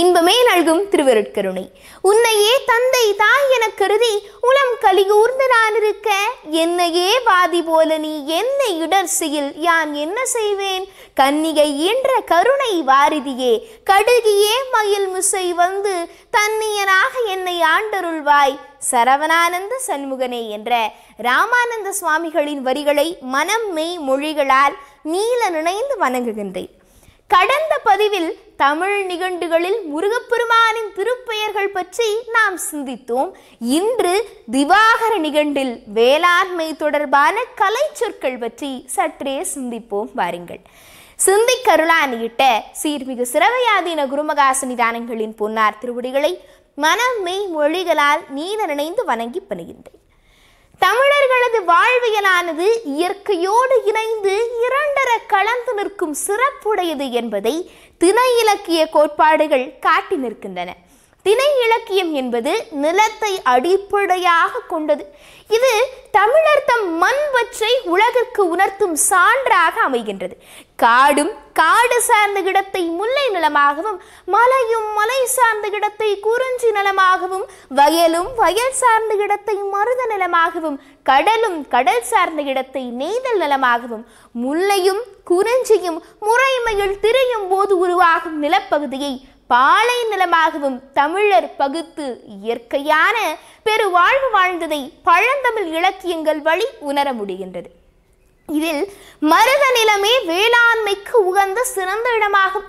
இன்பமே நல்கும் திருவருட்கருணை உன்னையே தந்தை தாய் என கருதி உளம் கலிகூர்ந்து நான் இருக்க என்னையே வாதி போல நீ என்னை இடர்சியில் யான் என்ன செய்வேன் கன்னிகை என்ற கருணை வாரிதியே கடுகியே மயில் முசை வந்து தன்னியனாக என்னை ஆண்டருள்வாய் சரவணானந்த சண்முகனே என்ற ராமானந்த சுவாமிகளின் வரிகளை மனம் மெய் மொழிகளால் நீல நினைந்து வணங்குகின்றேன் கடந்த பதிவில் தமிழ் நிகண்டுகளில் முருகப்பெருமானின் திருப்பெயர்கள் பற்றி நாம் சிந்தித்தோம் இன்று திவாகர நிகண்டில் வேளாண்மை தொடர்பான கலை சொற்கள் பற்றி சற்றே சிந்திப்போம் வாருங்கள் சிந்தி கருளானியிட்ட சீர்மிகு சிறவையாதீன குருமகாசு நிதானங்களின் பொன்னார் திருவடிகளை மனம் மெய் மொழிகளால் நீத நினைந்து வணங்கி பணிகின்றேன் தமிழர்களது வாழ்வியலானது இயற்கையோடு இணைந்து இரண்டர கலந்து நிற்கும் சிறப்புடையது என்பதை திணை இலக்கிய கோட்பாடுகள் காட்டி நிற்கின்றன திணை இலக்கியம் என்பது நிலத்தை அடிப்படையாக கொண்டது இது தமிழர் தம் மண் வச்சை உலகிற்கு உணர்த்தும் சான்றாக அமைகின்றது காடும் காடு சார்ந்த இடத்தை முல்லை நிலமாகவும் மலையும் மலை சார்ந்த இடத்தை குறிஞ்சி நிலமாகவும் வயலும் வயல் சார்ந்த இடத்தை மருத நிலமாகவும் கடலும் கடல் சார்ந்த இடத்தை நெய்தல் நிலமாகவும் முல்லையும் குறிஞ்சியும் முறைமையில் திரையும் போது உருவாகும் நிலப்பகுதியை பாலை நிலமாகவும் தமிழர் பகுத்து இயற்கையான பெருவாழ்வு வாழ்ந்ததை பழந்தமிழ் இலக்கியங்கள் வழி உணர முடிகின்றது இதில் மருத நிலமே வேளாண்மைக்கு உகந்த சிறந்த இடமாகும்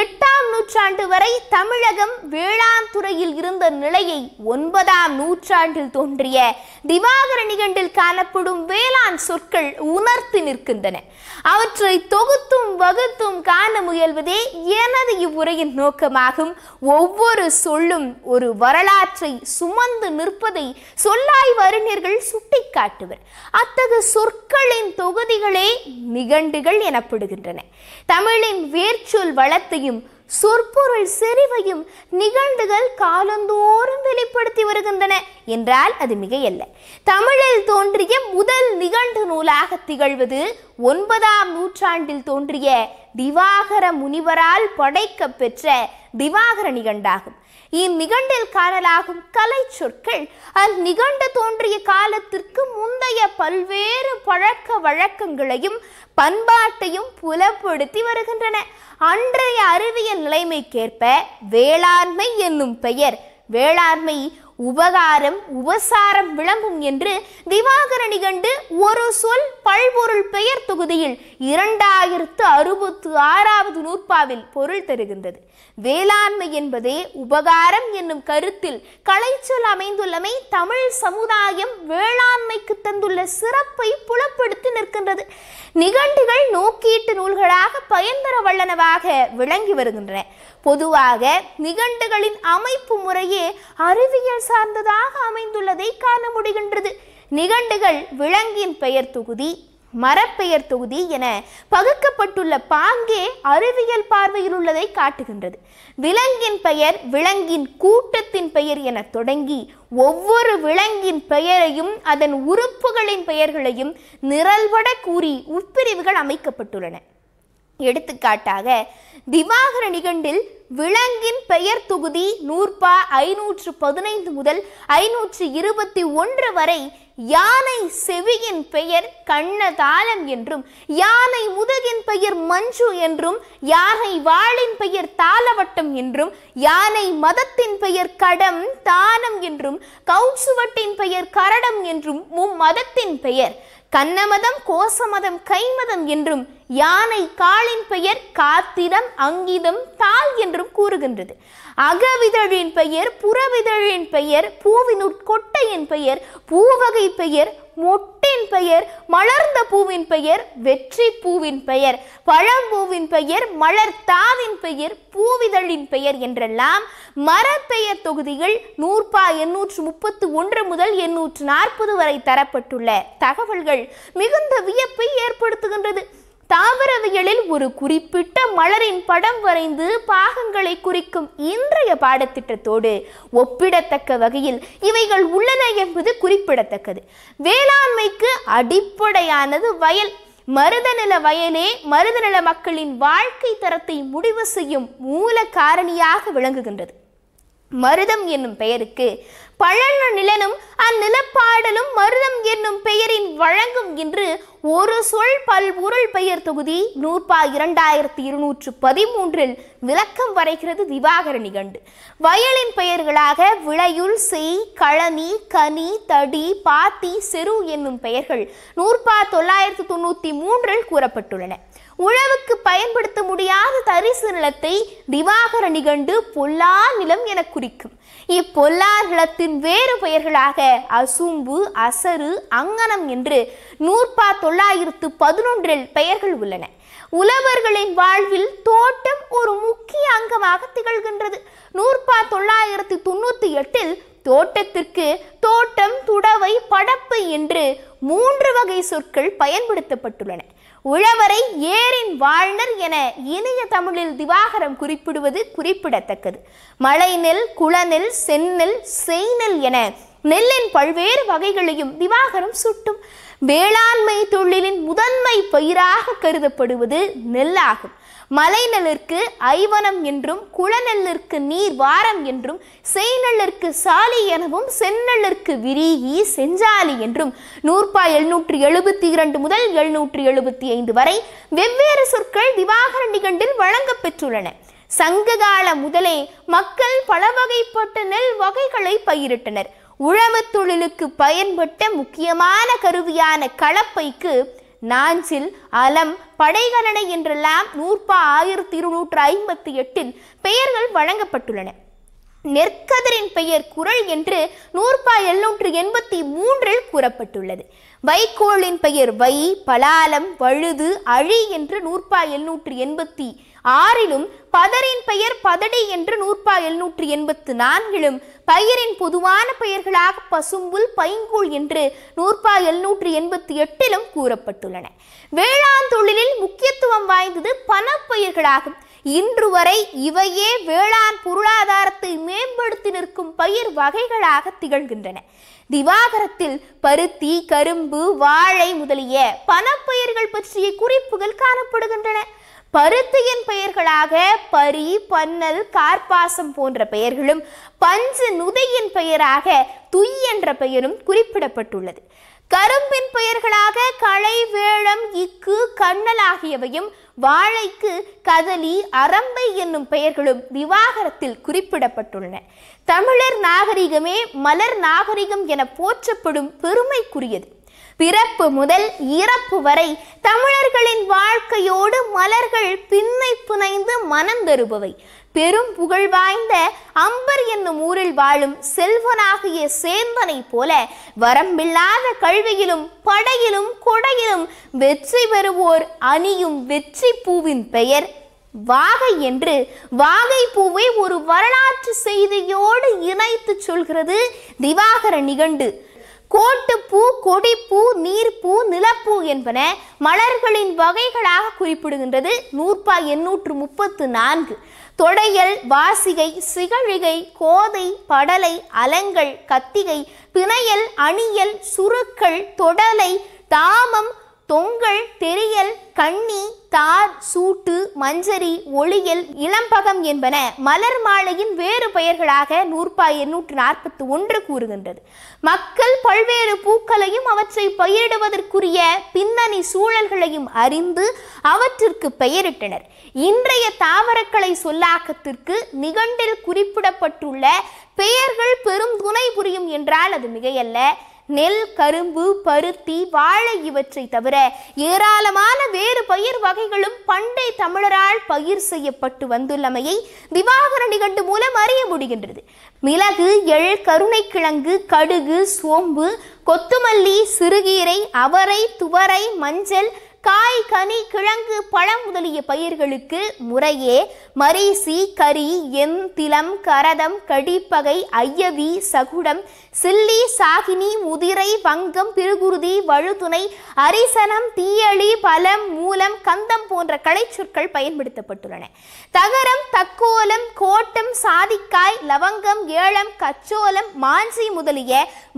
எட்டாம் நூற்றாண்டு வரை தமிழகம் வேளாண் துறையில் இருந்த நிலையை ஒன்பதாம் நூற்றாண்டில் தோன்றிய திவாகர நிகண்டில் காணப்படும் வேளாண் சொற்கள் உணர்த்தி நிற்கின்றன அவற்றை தொகுத்தும் வகுத்தும் காண முயல்வதே எனது இவ்வுரையின் நோக்கமாகும் ஒவ்வொரு சொல்லும் ஒரு வரலாற்றை சுமந்து நிற்பதை சொல்லாய் அறிஞர்கள் சுட்டிக்காட்டுவர் அத்தகு சொற்களின் தொகுதிகளே நிகண்டுகள் எனப்படுகின்றன தமிழின் வேர்ச்சொல் வளர்த்து സ്ഥലത്തെയും சொற்பொருள் செறிவையும் நிகழ்ந்துகள் காலந்தோறும் வெளிப்படுத்தி வருகின்றன என்றால் அது மிகையல்ல தமிழில் தோன்றிய முதல் நிகழ்ந்து நூலாக திகழ்வது ஒன்பதாம் நூற்றாண்டில் தோன்றிய திவாகர முனிவரால் படைக்க பெற்ற திவாகர நிகண்டாகும் இந்நிகண்டில் காணலாகும் கலை சொற்கள் அந்நிகண்டு தோன்றிய காலத்திற்கு முந்தைய பல்வேறு பழக்க வழக்கங்களையும் பண்பாட்டையும் புலப்படுத்தி வருகின்றன அன்றைய அறிவியல் நிலைமைக்கேற்ப வேளாண்மை என்னும் பெயர் வேளாண்மை உபகாரம் உபசாரம் விளம்பும் என்று திவாகர நிகண்டு ஒரு சொல் பல்பொருள் பெயர் தொகுதியில் இரண்டாயிரத்து அறுபத்து ஆறாவது நூற்பாவில் பொருள் தருகின்றது வேளாண்மை என்பதே உபகாரம் என்னும் கருத்தில் கலைச்சொல் அமைந்துள்ளமை தமிழ் சமுதாயம் வேளாண்மைக்கு தந்துள்ள சிறப்பை புலப்படுத்தி நிற்கின்றது நிகண்டுகள் நோக்கீட்டு நூல்களாக பயன்பெற வல்லனவாக விளங்கி வருகின்றன பொதுவாக நிகண்டுகளின் அமைப்பு முறையே அறிவியல் சார்ந்ததாக அமைந்துள்ளதை காண முடிகின்றது நிகண்டுகள் விலங்கின் பெயர் தொகுதி மரப்பெயர் தொகுதி என பகுக்கப்பட்டுள்ள பாங்கே அறிவியல் பார்வையில் உள்ளதை காட்டுகின்றது விலங்கின் பெயர் விலங்கின் கூட்டத்தின் பெயர் என தொடங்கி ஒவ்வொரு விலங்கின் பெயரையும் அதன் உறுப்புகளின் பெயர்களையும் நிரல்பட கூறி உட்பிரிவுகள் அமைக்கப்பட்டுள்ளன எடுத்துக்காட்டாக திவாகர நிகண்டில் விலங்கின் பெயர் தொகுதி நூற்பா ஐநூற்று பதினைந்து முதல் ஐநூற்று இருபத்தி ஒன்று வரை யானை செவியின் பெயர் கண்ணதாளம் என்றும் யானை முதுகின் பெயர் மஞ்சு என்றும் யானை வாளின் பெயர் தாளவட்டம் என்றும் யானை மதத்தின் பெயர் கடம் தானம் என்றும் கௌசுவட்டின் பெயர் கரடம் என்றும் மதத்தின் பெயர் கன்னமதம் கோசமதம் கைமதம் என்றும் யானை காலின் பெயர் காத்திரம் அங்கிதம் தால் என்றும் கூறுகின்றது அகவிதழின் பெயர் புறவிதழின் பெயர் பூவினுட்கொட்டையின் பெயர் பூவகை பெயர் மொட்டு வெற்றியின் பெயர் மலர்ந்த பூவின் பெயர் வெற்றி பூவின் பெயர் பழம்பூவின் பெயர் மலர் தாவின் பெயர் பூவிதழின் பெயர் என்றெல்லாம் மரப்பெயர் தொகுதிகள் நூற்பா எண்ணூற்று முப்பத்து ஒன்று முதல் எண்ணூற்று நாற்பது வரை தரப்பட்டுள்ள தகவல்கள் மிகுந்த வியப்பை பட்டியலில் ஒரு குறிப்பிட்ட மலரின் படம் வரைந்து பாகங்களை குறிக்கும் இன்றைய பாடத்திட்டத்தோடு ஒப்பிடத்தக்க வகையில் இவைகள் உள்ளன என்பது குறிப்பிடத்தக்கது வேளாண்மைக்கு அடிப்படையானது வயல் மருதநில வயலே மருதநில மக்களின் வாழ்க்கை தரத்தை முடிவு செய்யும் மூல காரணியாக விளங்குகின்றது மருதம் என்னும் பெயருக்கு பழன நிலனும் அந்நிலப்பாடலும் மருதம் என்னும் பெயரின் வழங்கும் என்று ஒரு சொல் உருள் பெயர் தொகுதி நூற்பா இரண்டாயிரத்தி இருநூற்று பதிமூன்றில் விளக்கம் வரைகிறது திவாகர நிகண்டு வயலின் பெயர்களாக விளையுள் செய் களனி கனி தடி பாத்தி செரு என்னும் பெயர்கள் நூற்பா தொள்ளாயிரத்து தொண்ணூற்றி மூன்றில் கூறப்பட்டுள்ளன உழவுக்கு பயன்படுத்த முடியாத தரிசு நிலத்தை திவாகர நிகண்டு பொல்லா நிலம் என குறிக்கும் இப்பொல்லா நிலத்தின் இதன் வேறு பெயர்களாக அசும்பு அசரு அங்கனம் என்று நூற்பா தொள்ளாயிரத்து பதினொன்றில் பெயர்கள் உள்ளன உழவர்களின் வாழ்வில் தோட்டம் ஒரு முக்கிய அங்கமாக திகழ்கின்றது நூற்பா தொள்ளாயிரத்து தொண்ணூற்றி எட்டில் தோட்டத்திற்கு தோட்டம் துடவை படப்பு என்று மூன்று வகை சொற்கள் பயன்படுத்தப்பட்டுள்ளன உழவரை ஏரின் வாழ்னர் என இனிய தமிழில் திவாகரம் குறிப்பிடுவது குறிப்பிடத்தக்கது மழை நெல் குளநெல் செந்நெல் செய்நெல் என நெல்லின் பல்வேறு வகைகளையும் திவாகரம் சுட்டும் வேளாண்மை தொழிலின் முதன்மை பயிராக கருதப்படுவது நெல்லாகும் மலை நெல்லிற்கு ஐவனம் என்றும் குளநெல்லிற்கு நீர் வாரம் என்றும் செய்நெல்லிற்கு சாலி எனவும் செந்நெல்லிற்கு விரிகி செஞ்சாலி என்றும் நூற்பா எழுநூற்றி எழுபத்தி இரண்டு முதல் எழுநூற்றி எழுபத்தி ஐந்து வரை வெவ்வேறு சொற்கள் திவாகர நிகண்டில் வழங்கப்பெற்றுள்ளன சங்ககால முதலே மக்கள் பல வகைப்பட்ட நெல் வகைகளை பயிரிட்டனர் உழவு தொழிலுக்கு பயன்பட்ட முக்கியமான கருவியான கலப்பைக்கு நாஞ்சில் அலம் படைகலனை என்றெல்லாம் நூற்பா ஆயிரத்தி இருநூற்று ஐம்பத்தி எட்டில் பெயர்கள் வழங்கப்பட்டுள்ளன நெற்கதிரின் பெயர் குரல் என்று நூற்பா எழுநூற்று எண்பத்தி மூன்றில் கூறப்பட்டுள்ளது வைகோளின் பெயர் வை பலாலம் வழுது அழி என்று நூற்பா எழுநூற்று எண்பத்தி ஆறிலும் பதரின் பெயர் பதடி என்று நூற்பா எழுநூற்று எண்பத்து நான்கிலும் பயிரின் பொதுவான பெயர்களாக பசும்புல் பைங்கூழ் என்று நூற்பா எழுநூற்று எண்பத்தி எட்டிலும் கூறப்பட்டுள்ளன வேளாண் தொழிலில் முக்கியத்துவம் வாய்ந்தது பணப்பயிர்களாகும் இன்று வரை இவையே வேளாண் பொருளாதாரத்தை மேம்படுத்தி நிற்கும் பயிர் வகைகளாக திகழ்கின்றன திவாகரத்தில் பருத்தி கரும்பு வாழை முதலிய பணப்பயிர்கள் பற்றிய குறிப்புகள் காணப்படுகின்றன பருத்தியின் பெயர்களாக பரி பன்னல் கார்பாசம் போன்ற பெயர்களும் பஞ்சு நுதையின் பெயராக துய் என்ற பெயரும் குறிப்பிடப்பட்டுள்ளது கரும்பின் பெயர்களாக களை வேளம் இக்கு கண்ணல் ஆகியவையும் வாழைக்கு கதலி அரம்பை என்னும் பெயர்களும் விவாகரத்தில் குறிப்பிடப்பட்டுள்ளன தமிழர் நாகரிகமே மலர் நாகரிகம் என போற்றப்படும் பெருமைக்குரியது பிறப்பு முதல் இறப்பு வரை தமிழர்களின் வாழ்க்கையோடு மலர்கள் பின்னை புனைந்து மனம் பெறுபவை பெரும் புகழ் வாய்ந்த அம்பர் என்னும் ஊரில் வாழும் செல்வனாகிய சேந்தனை போல வரம்பில்லாத கல்வியிலும் படையிலும் கொடையிலும் வெற்றி பெறுவோர் அணியும் வெற்றி பூவின் பெயர் வாகை என்று வாகை பூவை ஒரு வரலாற்று செய்தியோடு இணைத்து சொல்கிறது திவாகர நிகண்டு கோட்டுப்பூ கொடிப்பூ நீர்ப்பூ நிலப்பூ என்பன மலர்களின் வகைகளாக குறிப்பிடுகின்றது நூற்பா எண்ணூற்று முப்பத்து நான்கு தொடையல் வாசிகை சிகழிகை கோதை படலை அலங்கள் கத்திகை பிணையல் அணியல் சுருக்கள் தொடலை தாமம் தொங்கல் தெரியல் கண்ணி தார் சூட்டு மஞ்சரி ஒளியல் இளம்பகம் என்பன மலர் மாலையின் வேறு பெயர்களாக நூற்பா எண்ணூற்று நாற்பத்தி ஒன்று கூறுகின்றது மக்கள் பல்வேறு பூக்களையும் அவற்றை பயிரிடுவதற்குரிய பின்னணி சூழல்களையும் அறிந்து அவற்றிற்கு பெயரிட்டனர் இன்றைய தாவரக்கலை சொல்லாக்கத்திற்கு நிகண்டில் குறிப்பிடப்பட்டுள்ள பெயர்கள் பெரும் துணை புரியும் என்றால் அது மிகையல்ல நெல் கரும்பு பருத்தி வாழை இவற்றை தவிர ஏராளமான வேறு பயிர் வகைகளும் பண்டை தமிழரால் பயிர் செய்யப்பட்டு வந்துள்ளமையை விவாகர நிகழ்வு மூலம் அறிய முடிகின்றது மிளகு எள் கருணைக்கிழங்கு கடுகு சோம்பு கொத்துமல்லி சிறுகீரை அவரை துவரை மஞ்சள் காய் கனி கிழங்கு பழம் முதலிய பயிர்களுக்கு முறையே மரிசி கரி எம் திலம் கரதம் கடிப்பகை ஐயவி சகுடம் சில்லி சாகினி முதிரை வங்கம் பிருகுருதி வழுதுணை அரிசனம் தீயளி பலம் மூலம் கந்தம் போன்ற கலைச்சொற்கள் பயன்படுத்தப்பட்டுள்ளன தகரம் தக்கோலம் கோட்டம் சாதிக்காய் லவங்கம் ஏலம் கச்சோலம் மாஞ்சி முதலிய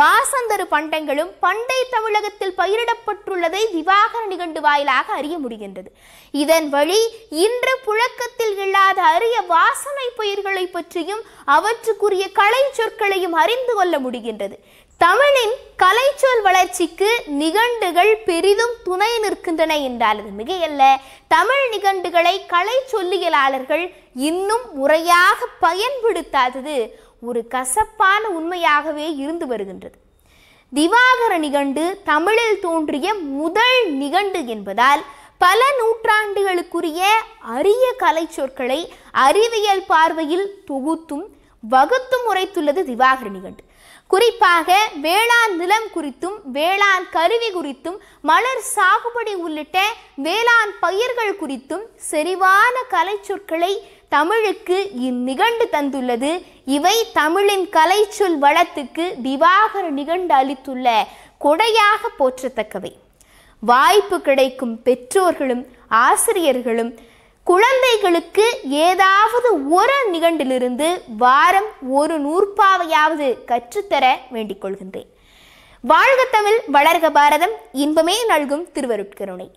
வாசந்தரு பண்டங்களும் பண்டை தமிழகத்தில் பயிரிடப்பட்டுள்ளதை விவாகர நிகண்டு வாயிலாக அறிய முடிகின்றது இதன் வழி இன்று புழக்கத்தில் இல்லாத அரிய வாசனை பயிர்களை பற்றியும் அவற்றுக்குரிய கலை சொற்களையும் அறிந்து கொள்ள முடியும் தெரிகிறது தமிழின் கலைச்சொல் வளர்ச்சிக்கு நிகண்டுகள் பெரிதும் துணை நிற்கின்றன என்றால் அது மிகையல்ல தமிழ் நிகண்டுகளை கலை சொல்லியலாளர்கள் இன்னும் முறையாக பயன்படுத்தாதது ஒரு கசப்பான உண்மையாகவே இருந்து வருகின்றது திவாகர நிகண்டு தமிழில் தோன்றிய முதல் நிகண்டு என்பதால் பல நூற்றாண்டுகளுக்குரிய அரிய கலை சொற்களை அறிவியல் பார்வையில் தொகுத்தும் வகுத்தும் உரைத்துள்ளது திவாகர நிகண்டு குறிப்பாக வேளாண் நிலம் குறித்தும் வேளாண் கருவி குறித்தும் மலர் சாகுபடி உள்ளிட்ட வேளாண் பயிர்கள் குறித்தும் செறிவான கலை சொற்களை தமிழுக்கு இந்நிகண்டு தந்துள்ளது இவை தமிழின் கலைச்சொல் வளத்துக்கு திவாகர நிகண்டு அளித்துள்ள கொடையாக போற்றத்தக்கவை வாய்ப்பு கிடைக்கும் பெற்றோர்களும் ஆசிரியர்களும் குழந்தைகளுக்கு ஏதாவது ஒரு நிகண்டிலிருந்து வாரம் ஒரு நூற்பாவையாவது கற்றுத்தர வேண்டிக் கொள்கின்றேன் வாழ்க தமிழ் வளர்க பாரதம் இன்பமே நல்கும் திருவருட்கருணை